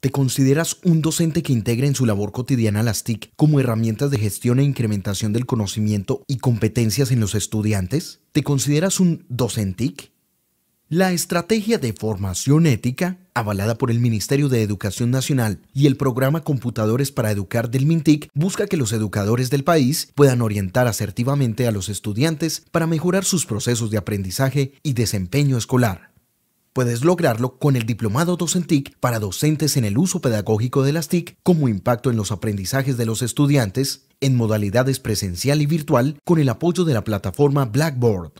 ¿Te consideras un docente que integra en su labor cotidiana las TIC como herramientas de gestión e incrementación del conocimiento y competencias en los estudiantes? ¿Te consideras un docentic? La estrategia de formación ética, avalada por el Ministerio de Educación Nacional y el programa Computadores para Educar del MINTIC, busca que los educadores del país puedan orientar asertivamente a los estudiantes para mejorar sus procesos de aprendizaje y desempeño escolar puedes lograrlo con el Diplomado Docentic para docentes en el uso pedagógico de las TIC como impacto en los aprendizajes de los estudiantes en modalidades presencial y virtual con el apoyo de la plataforma Blackboard.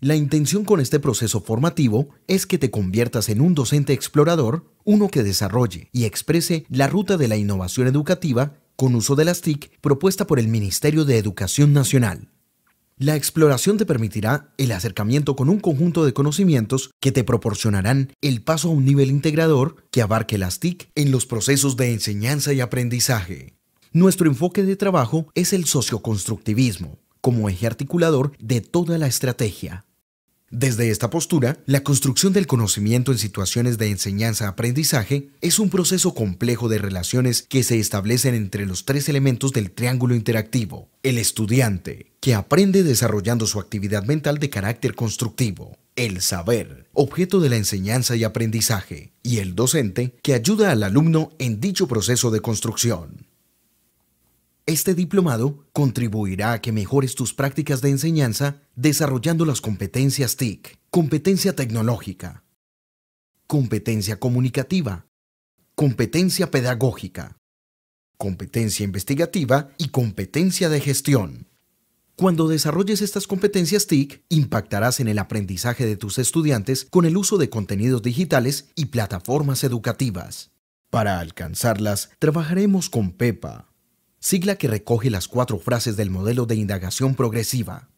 La intención con este proceso formativo es que te conviertas en un docente explorador, uno que desarrolle y exprese la ruta de la innovación educativa con uso de las TIC propuesta por el Ministerio de Educación Nacional. La exploración te permitirá el acercamiento con un conjunto de conocimientos que te proporcionarán el paso a un nivel integrador que abarque las TIC en los procesos de enseñanza y aprendizaje. Nuestro enfoque de trabajo es el socioconstructivismo, como eje articulador de toda la estrategia. Desde esta postura, la construcción del conocimiento en situaciones de enseñanza-aprendizaje es un proceso complejo de relaciones que se establecen entre los tres elementos del triángulo interactivo. El estudiante, que aprende desarrollando su actividad mental de carácter constructivo. El saber, objeto de la enseñanza y aprendizaje. Y el docente, que ayuda al alumno en dicho proceso de construcción. Este diplomado contribuirá a que mejores tus prácticas de enseñanza desarrollando las competencias TIC, competencia tecnológica, competencia comunicativa, competencia pedagógica, competencia investigativa y competencia de gestión. Cuando desarrolles estas competencias TIC, impactarás en el aprendizaje de tus estudiantes con el uso de contenidos digitales y plataformas educativas. Para alcanzarlas, trabajaremos con PEPA, sigla que recoge las cuatro frases del modelo de indagación progresiva.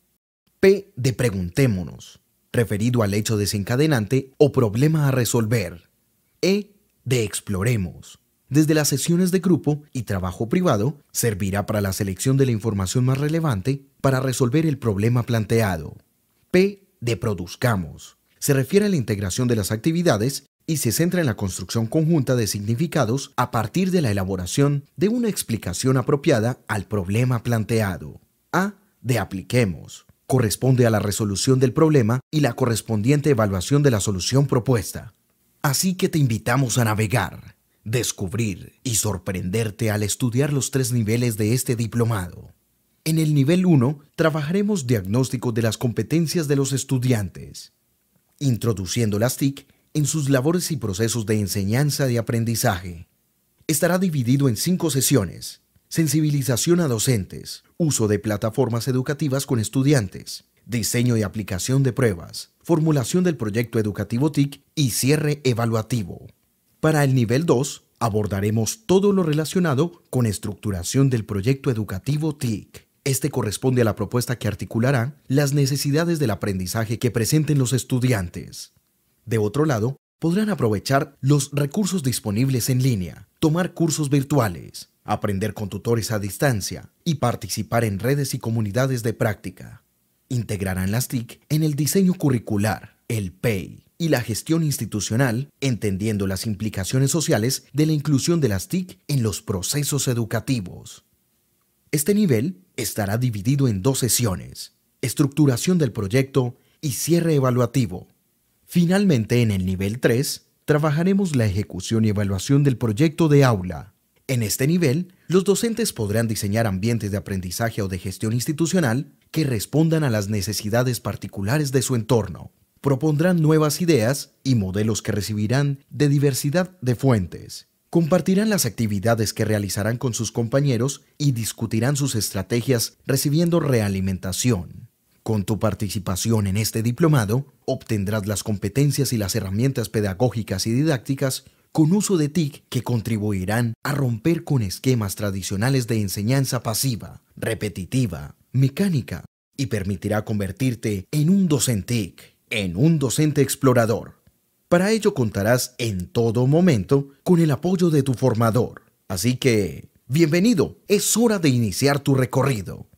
P de preguntémonos, referido al hecho desencadenante o problema a resolver. E de exploremos. Desde las sesiones de grupo y trabajo privado, servirá para la selección de la información más relevante para resolver el problema planteado. P de produzcamos. Se refiere a la integración de las actividades y se centra en la construcción conjunta de significados a partir de la elaboración de una explicación apropiada al problema planteado. A. De apliquemos. Corresponde a la resolución del problema y la correspondiente evaluación de la solución propuesta. Así que te invitamos a navegar, descubrir y sorprenderte al estudiar los tres niveles de este diplomado. En el nivel 1 trabajaremos diagnóstico de las competencias de los estudiantes, introduciendo las TIC en sus labores y procesos de enseñanza y aprendizaje. Estará dividido en cinco sesiones. Sensibilización a docentes, uso de plataformas educativas con estudiantes, diseño y aplicación de pruebas, formulación del proyecto educativo TIC y cierre evaluativo. Para el nivel 2, abordaremos todo lo relacionado con estructuración del proyecto educativo TIC. Este corresponde a la propuesta que articulará las necesidades del aprendizaje que presenten los estudiantes. De otro lado, podrán aprovechar los recursos disponibles en línea, tomar cursos virtuales, aprender con tutores a distancia y participar en redes y comunidades de práctica. Integrarán las TIC en el diseño curricular, el PEI y la gestión institucional, entendiendo las implicaciones sociales de la inclusión de las TIC en los procesos educativos. Este nivel estará dividido en dos sesiones, estructuración del proyecto y cierre evaluativo, Finalmente, en el nivel 3, trabajaremos la ejecución y evaluación del proyecto de aula. En este nivel, los docentes podrán diseñar ambientes de aprendizaje o de gestión institucional que respondan a las necesidades particulares de su entorno. Propondrán nuevas ideas y modelos que recibirán de diversidad de fuentes. Compartirán las actividades que realizarán con sus compañeros y discutirán sus estrategias recibiendo realimentación. Con tu participación en este diplomado, obtendrás las competencias y las herramientas pedagógicas y didácticas con uso de TIC que contribuirán a romper con esquemas tradicionales de enseñanza pasiva, repetitiva, mecánica, y permitirá convertirte en un docente TIC, en un docente explorador. Para ello contarás en todo momento con el apoyo de tu formador. Así que, bienvenido, es hora de iniciar tu recorrido.